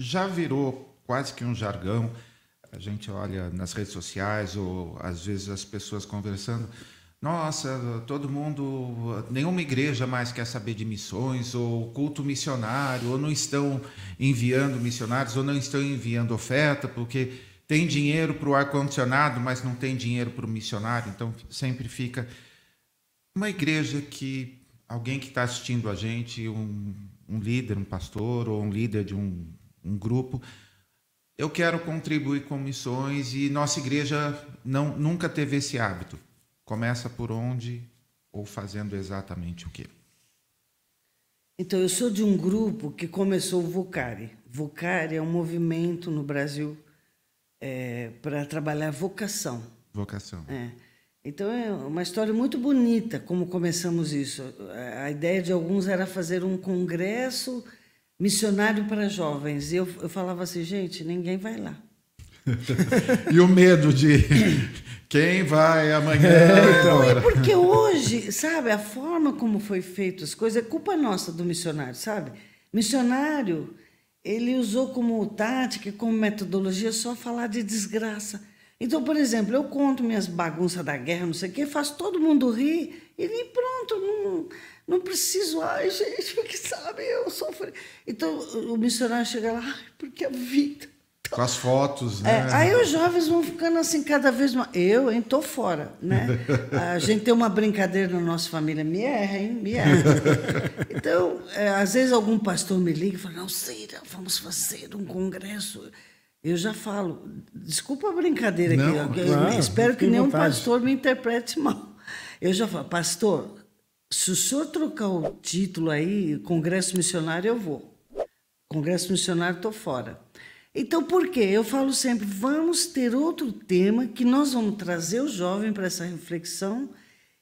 já virou quase que um jargão. A gente olha nas redes sociais ou às vezes as pessoas conversando. Nossa, todo mundo, nenhuma igreja mais quer saber de missões ou culto missionário, ou não estão enviando missionários, ou não estão enviando oferta, porque tem dinheiro para o ar-condicionado, mas não tem dinheiro para o missionário, então sempre fica. Uma igreja que alguém que está assistindo a gente, um, um líder, um pastor ou um líder de um um grupo. Eu quero contribuir com missões e nossa igreja não, nunca teve esse hábito. Começa por onde ou fazendo exatamente o quê? Então, eu sou de um grupo que começou o Vocare. Vocare é um movimento no Brasil é, para trabalhar vocação. Vocação. É. Então, é uma história muito bonita como começamos isso. A ideia de alguns era fazer um congresso missionário para jovens. E eu, eu falava assim, gente, ninguém vai lá. e o medo de quem vai amanhã? É, então, é porque hoje, sabe, a forma como foi feito as coisas é culpa nossa do missionário, sabe? Missionário, ele usou como tática, como metodologia, só falar de desgraça. Então, por exemplo, eu conto minhas bagunças da guerra, não sei o quê, faço todo mundo rir e pronto, não não preciso, ai, gente, porque sabe, eu sofri. Então o missionário chega lá, ai, porque a vida. Tá Com as fotos, é, né? É, aí os jovens vão ficando assim cada vez mais. Eu, hein, tô fora, né? A gente tem uma brincadeira na nossa família, me erra, hein? Me erra. Então, é, às vezes algum pastor me liga e fala, não, Cira, vamos fazer um congresso. Eu já falo, desculpa a brincadeira não, aqui, claro, espero que nenhum vontade. pastor me interprete mal. Eu já falo, pastor, se o senhor trocar o título aí, Congresso Missionário, eu vou. Congresso Missionário, estou fora. Então, por quê? Eu falo sempre, vamos ter outro tema que nós vamos trazer o jovem para essa reflexão.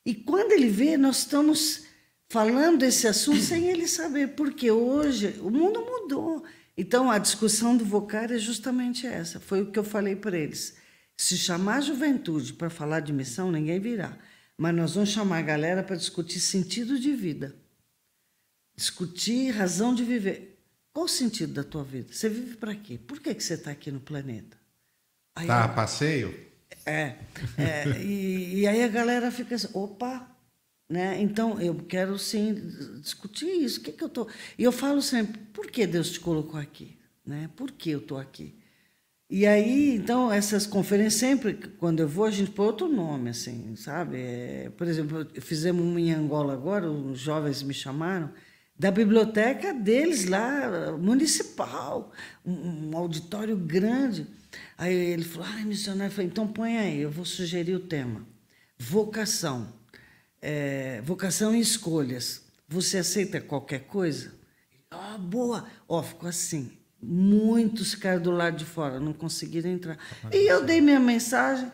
E quando ele vê, nós estamos falando esse assunto sem ele saber, porque hoje o mundo mudou. Então, a discussão do vocário é justamente essa. Foi o que eu falei para eles. Se chamar a juventude para falar de missão, ninguém virá mas nós vamos chamar a galera para discutir sentido de vida, discutir razão de viver. Qual o sentido da tua vida? Você vive para quê? Por que, que você está aqui no planeta? Está tá, passeio? É. é e, e, aí a galera fica assim, opa, né? Então eu quero sim discutir isso. O que, que eu tô? E eu falo sempre, por que Deus te colocou aqui? Né? Por que eu estou aqui? E aí, então, essas conferências, sempre quando eu vou, a gente põe outro nome, assim, sabe? É, por exemplo, fizemos uma em Angola agora, os jovens me chamaram, da biblioteca deles lá, municipal, um, um auditório grande. Aí ele falou, ai, missionário, falei, então põe aí, eu vou sugerir o tema. Vocação. É, vocação e escolhas. Você aceita qualquer coisa? Ah, boa! Ó, oh, ficou assim. Muitos ficaram do lado de fora, não conseguiram entrar. Tá e eu dei minha mensagem,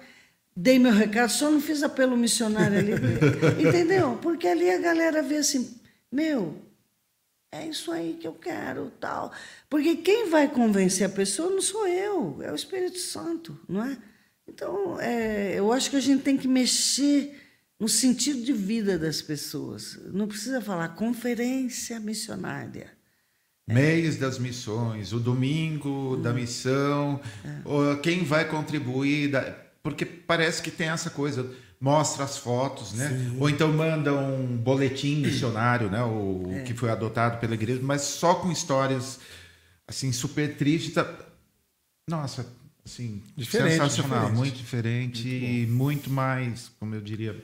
dei meu recado, só não fiz apelo missionário ali. entendeu? Porque ali a galera vê assim: meu, é isso aí que eu quero, tal. Porque quem vai convencer a pessoa não sou eu, é o Espírito Santo, não é? Então, é, eu acho que a gente tem que mexer no sentido de vida das pessoas. Não precisa falar conferência missionária. É. mês das missões, o domingo da hum. missão, é. quem vai contribuir, porque parece que tem essa coisa mostra as fotos, né? Sim. Ou então manda um boletim missionário, né? O é. que foi adotado pela igreja, mas só com histórias assim super tristes. Tá, nossa, assim, diferente, sensacional, diferente. muito diferente muito e muito mais, como eu diria,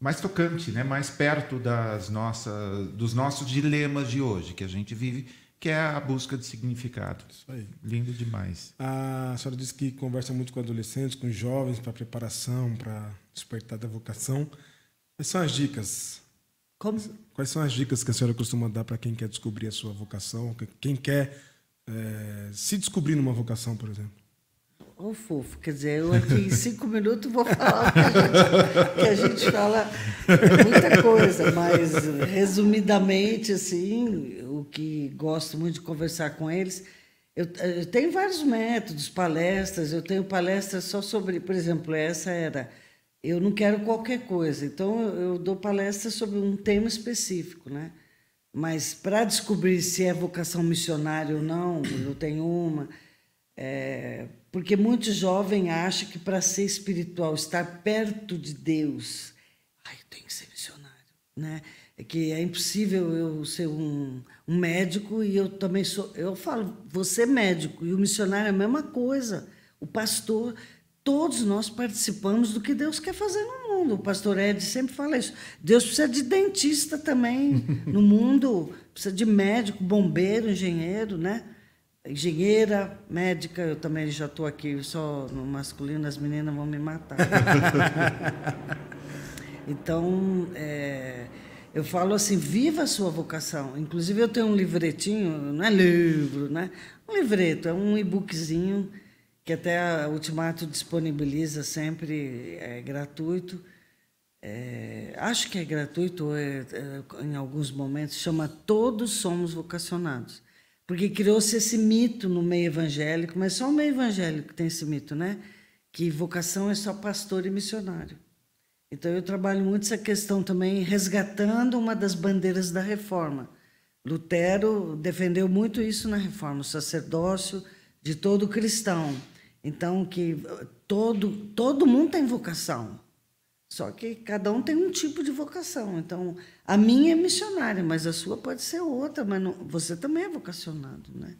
mais tocante, né? mais perto das nossas, dos nossos dilemas de hoje que a gente vive, que é a busca de significado. Isso aí. Lindo demais. A senhora disse que conversa muito com adolescentes, com jovens, para preparação, para despertar da vocação. Quais são as dicas? Como? Quais são as dicas que a senhora costuma dar para quem quer descobrir a sua vocação, quem quer é, se descobrir numa vocação, por exemplo? O fofo. Quer dizer, eu aqui em cinco minutos vou falar que a gente, que a gente fala é muita coisa, mas resumidamente, assim, o que gosto muito de conversar com eles. Eu, eu tenho vários métodos, palestras, eu tenho palestras só sobre, por exemplo, essa era eu não quero qualquer coisa. Então eu dou palestras sobre um tema específico, né? Mas para descobrir se é vocação missionária ou não, eu tenho uma. É, porque muito jovem acha que para ser espiritual, estar perto de Deus, ai, tem que ser missionário, né? É que é impossível eu ser um, um, médico e eu também sou. Eu falo, você é médico e o missionário é a mesma coisa. O pastor, todos nós participamos do que Deus quer fazer no mundo. O pastor Ed sempre fala isso. Deus precisa de dentista também no mundo, precisa de médico, bombeiro, engenheiro, né? engenheira, médica, eu também já estou aqui só no masculino, as meninas vão me matar. então, é, eu falo assim, viva a sua vocação. Inclusive, eu tenho um livretinho, não é livro, né? Um livreto, é um e-bookzinho que até a Ultimato disponibiliza sempre, é gratuito. É, acho que é gratuito é, é, em alguns momentos, chama Todos Somos Vocacionados. Porque criou-se esse mito no meio evangélico, mas só o meio evangélico tem esse mito, né? Que vocação é só pastor e missionário. Então eu trabalho muito essa questão também, resgatando uma das bandeiras da reforma. Lutero defendeu muito isso na reforma, o sacerdócio de todo cristão. Então que todo todo mundo tem vocação. Só que cada um tem um tipo de vocação. Então, a minha é missionária, mas a sua pode ser outra. Mas não, você também é vocacionado, né?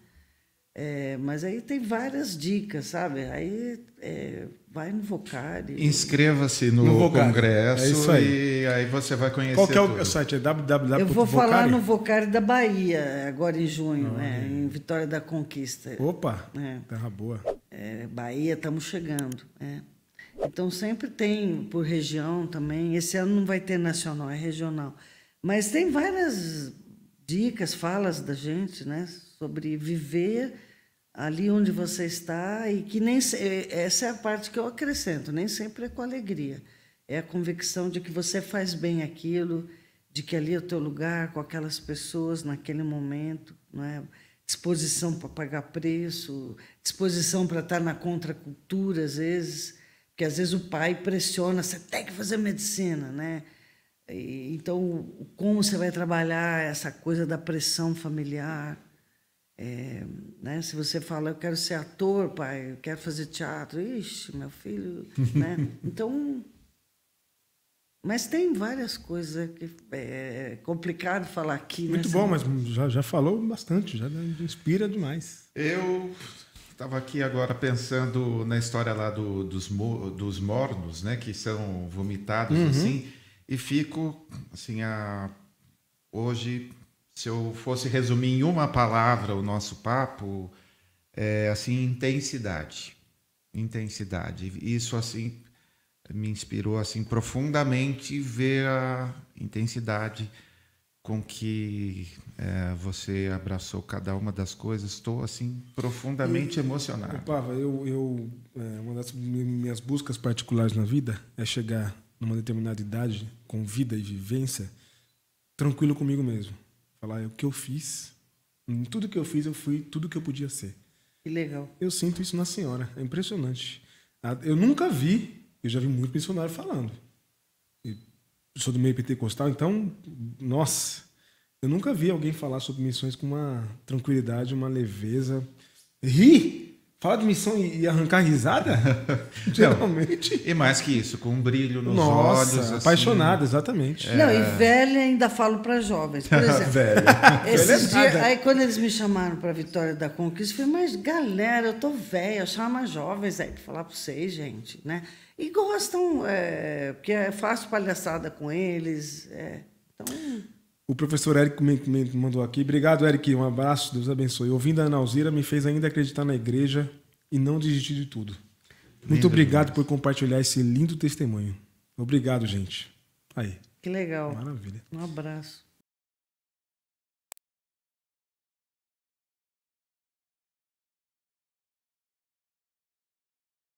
É, mas aí tem várias dicas, sabe? Aí é, vai no Vocari. Inscreva-se no, no congresso é aí. e aí você vai conhecer. Qual é o tudo. site? É www. Eu vou vocari? falar no Vocari da Bahia agora em junho, ah, é, em Vitória da Conquista. Opa! É. Terra boa. É, Bahia, estamos chegando. É. Então sempre tem por região também. Esse ano não vai ter nacional, é regional. Mas tem várias dicas, falas da gente, né, sobre viver ali onde você está e que nem é, essa é a parte que eu acrescento, nem sempre é com alegria. É a convicção de que você faz bem aquilo, de que ali é o teu lugar com aquelas pessoas naquele momento, não é? disposição para pagar preço, disposição para estar na contracultura às vezes, porque às vezes o pai pressiona, você tem que fazer medicina, né? E, então, como você vai trabalhar essa coisa da pressão familiar? É, né? Se você fala, eu quero ser ator, pai, eu quero fazer teatro, ixi, meu filho, né? Então, mas tem várias coisas né, que é complicado falar aqui. Né? Muito bom, mas já, já falou bastante, já né? inspira demais. Eu Estava aqui agora pensando na história lá do, dos, dos mornos, né, que são vomitados uhum. assim, e fico assim a hoje se eu fosse resumir em uma palavra o nosso papo, é assim intensidade, intensidade. Isso assim me inspirou assim profundamente ver a intensidade com que é, você abraçou cada uma das coisas. Estou assim profundamente emocionado. Pava, eu, eu é, uma das minhas buscas particulares na vida é chegar numa determinada idade com vida e vivência tranquilo comigo mesmo. Falar é o que eu fiz, em tudo que eu fiz eu fui tudo que eu podia ser. Que legal. Eu sinto isso na senhora, é impressionante. Ah, eu nunca vi, eu já vi muito missionário falando sou do meio pentecostal, então, nossa, eu nunca vi alguém falar sobre missões com uma tranquilidade, uma leveza. Ri Falar de missão e arrancar risada? Geralmente. Não, e mais que isso, com um brilho nos Nossa, olhos. Assim. Apaixonada, exatamente. É... Não, e é. velha ainda falo para jovens. Por exemplo, velha. Esses é dias, aí quando eles me chamaram para a Vitória da Conquista, eu falei, mas galera, eu tô velha, chama jovens aí para falar para vocês, gente. Né? E gostam, é, porque eu é faço palhaçada com eles. É, então. O professor Eric me, me mandou aqui. Obrigado, Eric. Um abraço, Deus abençoe. Ouvindo a Ana Alzira me fez ainda acreditar na igreja e não desistir de tudo. Muito obrigado por compartilhar esse lindo testemunho. Obrigado, gente. Aí. Que legal. Maravilha. Um abraço.